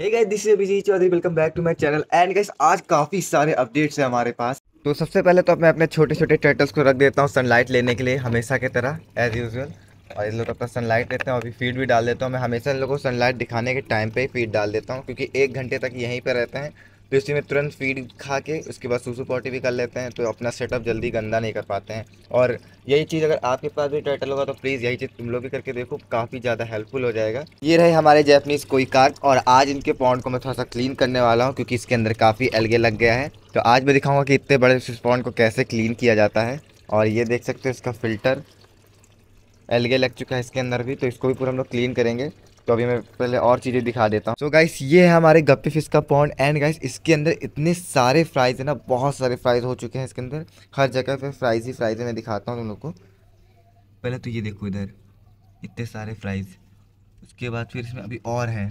this is Abhijit Chaudhary welcome back to my channel and guys आज काफ़ी सारे अपडेट्स हैं हमारे पास तो सबसे पहले तो मैं अपने छोटे छोटे टर्टल्स को रख देता हूँ सनलाइट लेने के लिए हमेशा की तरह एज यूजल और इन लोग अपना सनलाइट लेते हैं और अभी फीड भी डाल देता हूँ मैं हमेशा इन लोगों को सनलाइट दिखाने के टाइम पर ही फीड डाल देता हूँ क्योंकि एक घंटे तक यहीं पर रहते हैं तो इसी में तुरंत फीड खा के उसके बाद सूसू पॉटी भी कर लेते हैं तो अपना सेटअप जल्दी गंदा नहीं कर पाते हैं और यही चीज़ अगर आपके पास भी टर्टल होगा तो प्लीज़ यही चीज़ तुम लोग भी करके देखो काफ़ी ज़्यादा हेल्पफुल हो जाएगा ये रहे हमारे जैपनीज़ कोई कार्क और आज इनके पॉन्ड को मैं थोड़ा सा क्लीन करने वाला हूँ क्योंकि इसके अंदर काफ़ी एलगे लग गया है तो आज मैं दिखाऊँगा कि इतने बड़े फिश पॉन्ड को कैसे क्लीन किया जाता है और ये देख सकते हो इसका फ़िल्टर एलगे लग चुका है इसके अंदर भी तो इसको भी पूरा हम लोग क्लीन करेंगे तो अभी मैं पहले और चीज़ें दिखा देता हूँ सो गाइस ये है हमारे गप्पी फिश का पॉन्ड एंड गाइस इसके अंदर इतने सारे फ्राइज़ है ना बहुत सारे फ्राइज़ हो चुके हैं इसके अंदर हर जगह पर फ्राइज़ ही फ्राइज़ मैं दिखाता हूँ तुम लोग को पहले तो ये देखो इधर इतने सारे फ्राइज़ उसके बाद फिर इसमें अभी और हैं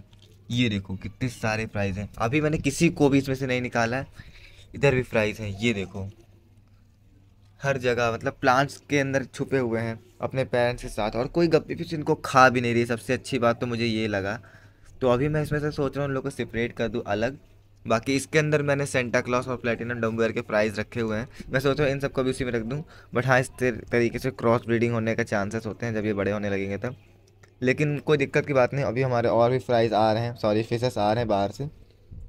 ये देखो कितने सारे फ्राइज़ हैं अभी मैंने किसी को भी इसमें से नहीं निकाला है इधर भी फ्राइज़ हैं ये देखो हर जगह मतलब प्लांट्स के अंदर छुपे हुए हैं अपने पेरेंट्स के साथ और कोई गप्पी फिश इनको खा भी नहीं रही सबसे अच्छी बात तो मुझे ये लगा तो अभी मैं इसमें से सोच रहा हूँ उन लोग को सेपरेट कर दूँ अलग बाकी इसके अंदर मैंने सेंटा क्लॉस और प्लेटिनम डम्बवेयर के प्राइस रखे हुए हैं मैं सोच रहा हूँ इन सबको भी उसी में रख दूँ बट हाँ इस तरीके से क्रॉस ब्रीडिंग होने का चांसेस होते हैं जब ये बड़े होने लगेंगे तब लेकिन कोई दिक्कत की बात नहीं अभी हमारे और भी फ्राइज आ रहे हैं सॉरी फिशेस आ रहे हैं बाहर से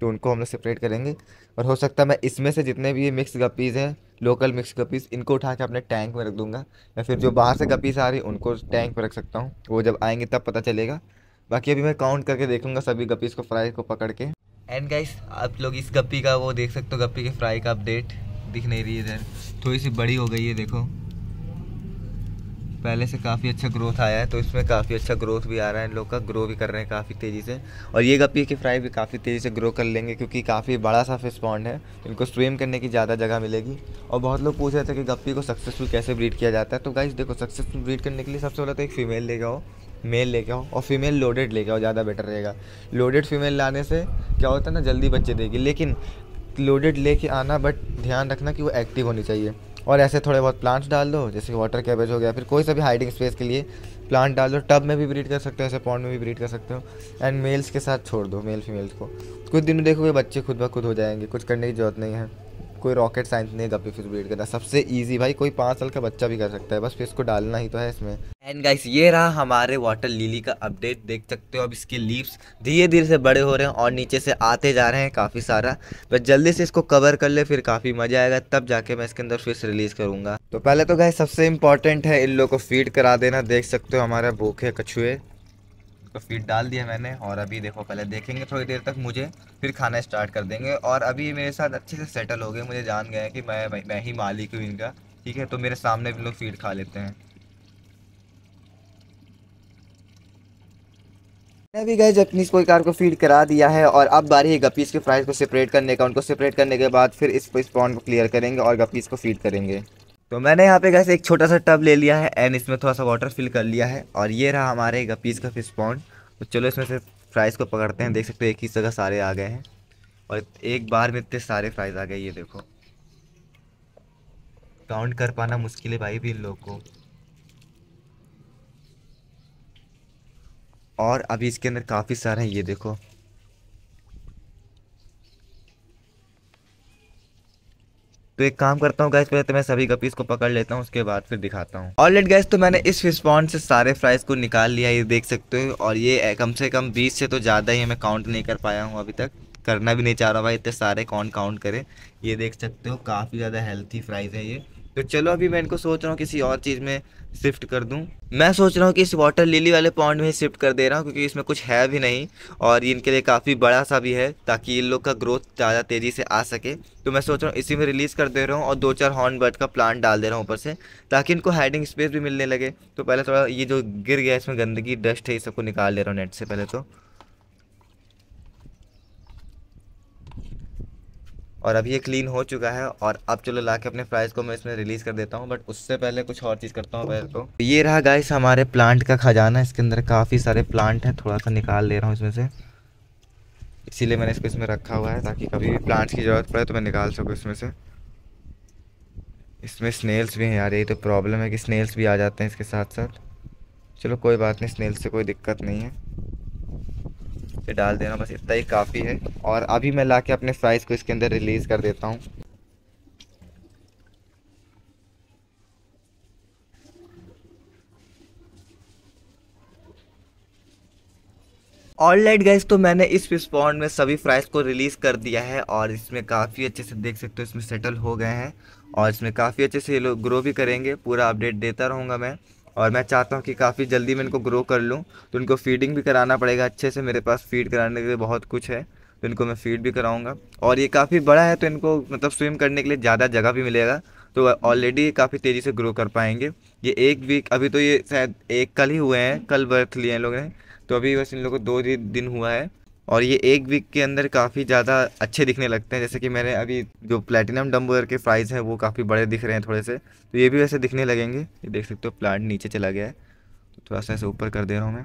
तो उनको हम लोग सेपरेट करेंगे और हो सकता है मैं इसमें से जितने भी ये मिक्स गप्पीज़ हैं लोकल मिक्स गपीस इनको उठा के अपने टैंक में रख दूंगा या फिर जो बाहर से गपीस आ रही उनको टैंक में रख सकता हूँ वो जब आएंगे तब पता चलेगा बाकी अभी मैं काउंट करके देखूंगा सभी गपीस को फ्राई को पकड़ के एंड गाइस आप लोग इस गप्पी का वो देख सकते हो गप्पी के फ्राई का अपडेट दिख नहीं रही है इधर थोड़ी सी बड़ी हो गई है देखो पहले से काफ़ी अच्छा ग्रोथ आया है तो इसमें काफ़ी अच्छा ग्रोथ भी आ रहा है इन लोग का ग्रो भी कर रहे हैं काफ़ी तेज़ी से और ये गप्पी की फ्राई भी काफ़ी तेज़ी से ग्रो कर लेंगे क्योंकि काफ़ी बड़ा सा फिश पॉन्ड है इनको स्विम करने की ज़्यादा जगह मिलेगी और बहुत लोग पूछ रहे थे कि गप्पी को सक्सेसफुल कैसे ब्रीड किया जाता है तो गाइस देखो सक्सेसफुल ब्रीड करने के लिए सबसे पहले तो एक फीमेल ले जाओ मेल लेके आओ और फीमेल लोडेड लेके आओ ज़्यादा बेटर रहेगा लोडेड फीमेल लाने से क्या होता है ना जल्दी बच्चे देगी लेकिन लोडेड लेके आना बट ध्यान रखना कि वो एक्टिव होनी चाहिए और ऐसे थोड़े बहुत प्लांट्स डाल दो जैसे वाटर कैबेज हो गया फिर कोई सा भी हाइडिंग स्पेस के लिए प्लांट डाल दो टब में भी ब्रीड कर सकते हो ऐसे पॉन्ड में भी ब्रीड कर सकते हो एंड मेल्स के साथ छोड़ दो मेल फीमेल्स को कुछ दिनों में देखोगे बच्चे खुद ब खुद हो जाएंगे कुछ करने की जरूरत नहीं है कोई रॉकेट साइंस नहीं गप्पी फिश ब्रीड करना सबसे ईजी भाई कोई पाँच साल का बच्चा भी कर सकता है बस फिश को डालना ही तो है इसमें एंड गाइस ये रहा हमारे वाटर लिली का अपडेट देख सकते हो अब इसके लीव्स धीरे धीरे से बड़े हो रहे हैं और नीचे से आते जा रहे हैं काफ़ी सारा बस जल्दी से इसको कवर कर ले फिर काफ़ी मज़ा आएगा तब जाके मैं इसके अंदर फिश रिलीज़ करूँगा तो पहले तो गाइस सबसे इंपॉर्टेंट है इन लोग को फीड करा देना देख सकते हो हमारे भूखे कछुए इसको फीड डाल दिया मैंने और अभी देखो पहले देखेंगे थोड़ी देर तक मुझे फिर खाना स्टार्ट कर देंगे और अभी मेरे साथ अच्छे से सेटल हो गए मुझे जान गए कि मैं मैं ही मालिक हूँ इनका ठीक है तो मेरे सामने भी लोग फीड खा लेते हैं मैंने भी गए जपनीज़ कोई कार को फीड करा दिया है और अब बारी है गपीज़ के फ्राइज़ को सेपरेट करने का उनको सेपरेट करने के बाद फिर इस पॉइंट को क्लियर करेंगे और गपीज़ को फीड करेंगे तो मैंने यहाँ पे कैसे एक छोटा सा टब ले लिया है एंड इसमें थोड़ा सा वाटर फिल कर लिया है और ये रहा हमारे गपीज़ का फिश पॉन्ड तो चलो इसमें से फ्राइज़ को पकड़ते हैं देख सकते हो एक ही जगह सारे आ गए हैं और एक बार में इतने सारे फ्राइज़ आ गए ये देखो काउंट कर पाना मुश्किल है भाई भी इन लोग को और अभी इसके अंदर काफ़ी सारे हैं ये देखो तो एक काम करता हूँ गैस पहले तो मैं सभी गपीस को पकड़ लेता हूँ उसके बाद फिर दिखाता हूँ ऑलरेड गैस तो मैंने इस फिश पॉन्ड से सारे फ्राइज को निकाल लिया ये देख सकते हो और ये कम से कम बीस से तो ज़्यादा ही मैं काउंट नहीं कर पाया हूँ अभी तक करना भी नहीं चाह रहा भाई इतने सारे कौन काउंट करे ये देख सकते हो काफ़ी ज़्यादा हेल्थी फ्राइज है ये तो चलो अभी मैं इनको सोच रहा हूँ किसी और चीज़ में शिफ्ट कर दूँ मैं सोच रहा हूँ कि इस वाटर लिली वाले पॉन्ड में शिफ्ट कर दे रहा हूँ क्योंकि इसमें कुछ है भी नहीं और इनके लिए काफ़ी बड़ा सा भी है ताकि इन लोग का ग्रोथ ज़्यादा तेज़ी से आ सके तो मैं सोच रहा हूँ इसी में रिलीज़ कर दे रहा हूँ और दो चार हॉर्न बर्ड का प्लांट डाल दे रहा हूँ ऊपर से ताकि इनको हाइडिंग स्पेस भी मिलने लगे तो पहले थोड़ा ये जो गिर गया इसमें गंदगी डस्ट है ये सबको निकाल ले रहा हूँ नेट से पहले तो और अभी ये क्लीन हो चुका है और अब चलो ला के अपने फ्राइज़ को मैं इसमें रिलीज़ कर देता हूँ बट उससे पहले कुछ और चीज़ करता हूँ पहले तो ये रहा गाइस हमारे प्लांट का खजाना इसके अंदर काफ़ी सारे प्लांट हैं थोड़ा सा निकाल ले रहा हूँ इसमें से इसीलिए मैंने इसको इसमें रखा हुआ है ताकि कभी भी प्लांट्स की ज़रूरत पड़े तो मैं निकाल सकूँ इसमें से इसमें स्नेल्स भी हैं यार यही तो प्रॉब्लम है कि स्नेल्स भी आ जाते हैं इसके साथ साथ चलो कोई बात नहीं स्नेल से कोई दिक्कत नहीं है पे डाल देना बस इतना ही काफ़ी है और अभी मैं ला के अपने फ्राइज़ को इसके अंदर रिलीज़ कर देता हूँ ऑल लाइट गैस तो मैंने इस रिस्पॉन्ड में सभी फ्राइज़ को रिलीज़ कर दिया है और इसमें काफ़ी अच्छे से देख सकते हो इसमें सेटल हो गए हैं और इसमें काफ़ी अच्छे से ये लोग ग्रो भी करेंगे पूरा अपडेट देता रहूँगा मैं और मैं चाहता हूँ कि काफ़ी जल्दी मैं इनको ग्रो कर लूँ तो इनको फीडिंग भी कराना पड़ेगा अच्छे से मेरे पास फीड कराने के लिए बहुत कुछ है तो इनको मैं फीड भी कराऊँगा और ये काफ़ी बड़ा है तो इनको मतलब स्विम करने के लिए ज़्यादा जगह भी मिलेगा तो ऑलरेडी काफ़ी तेज़ी से ग्रो कर पाएंगे ये एक वीक अभी तो ये शायद एक कल ही हुए हैं कल बर्थ लिए हैं लोगों ने तो अभी बस इन लोगों को दो दिन हुआ है और ये एक वीक के अंदर काफ़ी ज़्यादा अच्छे दिखने लगते हैं जैसे कि मैंने अभी जो प्लेटिनम डम्बर के प्राइस हैं वो काफ़ी बड़े दिख रहे हैं थोड़े से तो ये भी वैसे दिखने लगेंगे ये देख सकते हो प्लांट नीचे चला गया है तो थोड़ा सा ऐसे ऊपर कर दे रहा हूँ मैं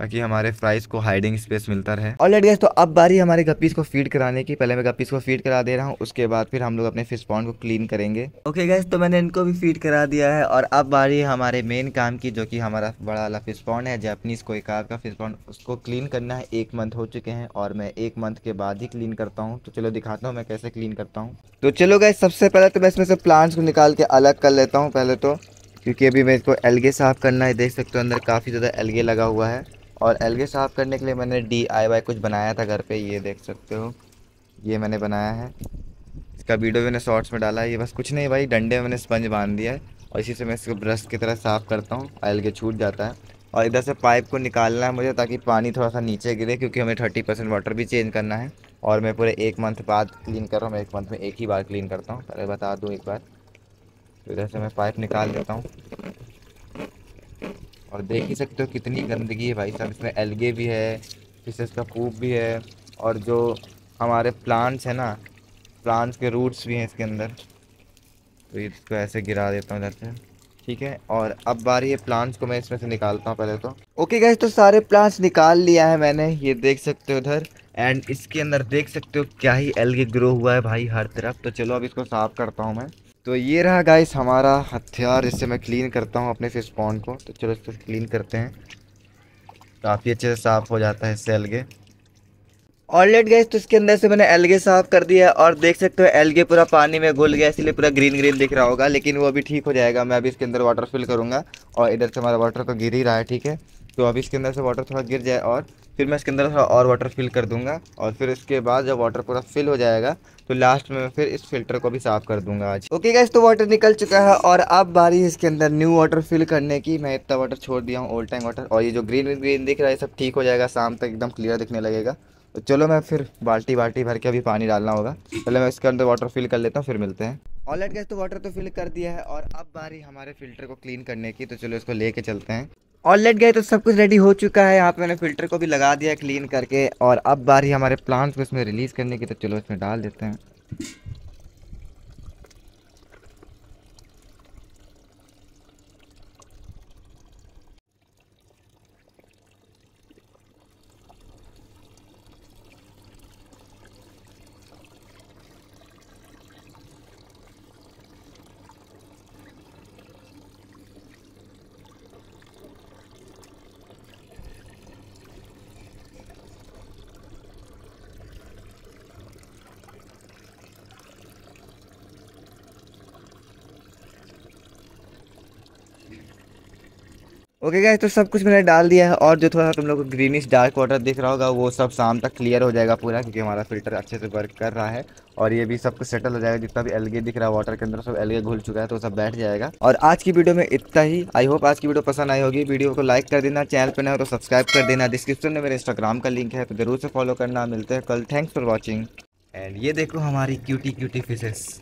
ताकि हमारे फ्राइज को हाइडिंग स्पेस मिलता रहे और लेट गए तो अब बारी हमारे गप्पीज को फीड कराने की पहले मैं गप्पीज को फीड करा दे रहा हूँ उसके बाद फिर हम लोग अपने फिश पॉन्ड को क्लीन करेंगे ओके गैस तो मैंने इनको भी फीड करा दिया है और अब बारी हमारे मेन काम की जो कि हमारा बड़ा वाला फिश पॉन्ड है जैपनीज को कार का फिश पॉन्ड उसको क्लीन करना है एक मंथ हो चुके हैं और मैं एक मंथ के बाद ही क्लीन करता हूँ तो चलो दिखाता हूँ मैं कैसे क्लीन करता हूँ तो चलो गए सबसे पहले तो मैं इसमें से प्लांट्स को निकाल के अलग कर लेता हूँ पहले तो क्योंकि अभी मैं इसको एलगे साफ़ करना है देख सकते हो अंदर काफ़ी ज़्यादा एलगे लगा हुआ है और एलगे साफ़ करने के लिए मैंने डी आई वाई कुछ बनाया था घर पे ये देख सकते हो ये मैंने बनाया है इसका वीडियो मैंने शॉर्ट्स में डाला है ये बस कुछ नहीं भाई डंडे में मैंने स्पंज बांध दिया है और इसी से मैं इसको ब्रश की तरह साफ़ करता हूँ एलगे छूट जाता है और इधर से पाइप को निकालना है मुझे ताकि पानी थोड़ा सा नीचे गिरे क्योंकि हमें थर्टी परसेंट वाटर भी चेंज करना है और मैं पूरे एक मंथ बाद क्लीन कर रहा हूँ मैं एक मंथ में एक ही बार क्लीन करता हूँ पहले बता दूँ एक बार तो इधर से मैं पाइप निकाल देता हूँ और देख ही सकते हो कितनी गंदगी है भाई साहब इसमें एलगे भी है फिशेस का कूप भी है और जो हमारे प्लांट्स हैं ना प्लांट्स के रूट्स भी हैं इसके अंदर तो इसको ऐसे गिरा देता हूँ इधर से ठीक है और अब बारी ये प्लांट्स को मैं इसमें से निकालता हूँ पहले तो ओके गैस तो सारे प्लांट्स निकाल लिया है मैंने ये देख सकते हो उधर एंड इसके अंदर देख सकते हो क्या ही एलगे ग्रो हुआ है भाई हर तरफ तो चलो अब इसको साफ़ करता हूँ मैं तो ये रहा गाइस हमारा हथियार जिससे मैं क्लीन करता हूँ अपने फिश स्पॉन को तो चलो इसको क्लीन करते हैं काफ़ी अच्छे से साफ़ हो जाता है इससे अलगे ऑलरेड गए तो इसके अंदर से मैंने एलगे साफ कर दिया है और देख सकते हो एलगे पूरा पानी में घुल गया इसलिए पूरा ग्रीन ग्रीन दिख रहा होगा लेकिन वो अभी ठीक हो जाएगा मैं अभी इसके अंदर वाटर फिल करूँगा और इधर से हमारा वाटर तो गिर ही रहा है ठीक है तो अभी इसके अंदर से वाटर थोड़ा गिर जाए और फिर मैं इसके अंदर थोड़ा और वाटर फिल कर दूंगा और फिर इसके बाद जब वाटर पूरा फिल हो जाएगा तो लास्ट में मैं फिर इस फिल्टर को भी साफ़ कर दूंगा आज ओके गैस तो वाटर निकल चुका है और अब बारी इसके अंदर न्यू वाटर फिल करने की मैं इतना वाटर छोड़ दिया हूँ ओल्ड टाइम वाटर और ये जो ग्रीन ग्रीन दिख रहा है सब ठीक हो जाएगा शाम तक एकदम क्लियर दिखने लगेगा तो चलो मैं फिर बाल्टी बाल्टी भर के अभी पानी डालना होगा पहले मैं इसके अंदर वाटर फिल कर लेता हूँ फिर मिलते हैं ऑल गैस तो वाटर तो फिल कर दिया है और अब बारी हमारे फिल्टर को क्लीन करने की तो चलो इसको लेके चलते हैं ऑनलाइन गए तो सब कुछ रेडी हो चुका है यहाँ पे मैंने फिल्टर को भी लगा दिया क्लीन करके और अब बारी हमारे प्लांट्स को इसमें रिलीज़ करने की तो चलो इसमें डाल देते हैं ओके गाइस तो सब कुछ मैंने डाल दिया है और जो थोड़ा तुम लोग को ग्रीनिश डार्क वाटर दिख रहा होगा वो सब शाम तक क्लियर हो जाएगा पूरा क्योंकि हमारा फिल्टर अच्छे से वर्क कर रहा है और ये भी सब कुछ सेटल हो जाएगा जितना भी एलगे दिख रहा है वाटर के अंदर सब एलगे घुल चुका है तो सब बैठ जाएगा और आज की वीडियो में इतना ही आई होप आज की वीडियो पसंद आई होगी वीडियो को लाइक कर देना चैनल पर ना हो तो सब्सक्राइब कर देना डिस्क्रिप्शन में मेरे इंस्टाग्राम का लिंक है तो जरूर से फॉलो करना मिलते हैं कल थैंक्स फॉर वॉचिंग एंड ये देखो हमारी क्यूटी क्यूटी फिशेस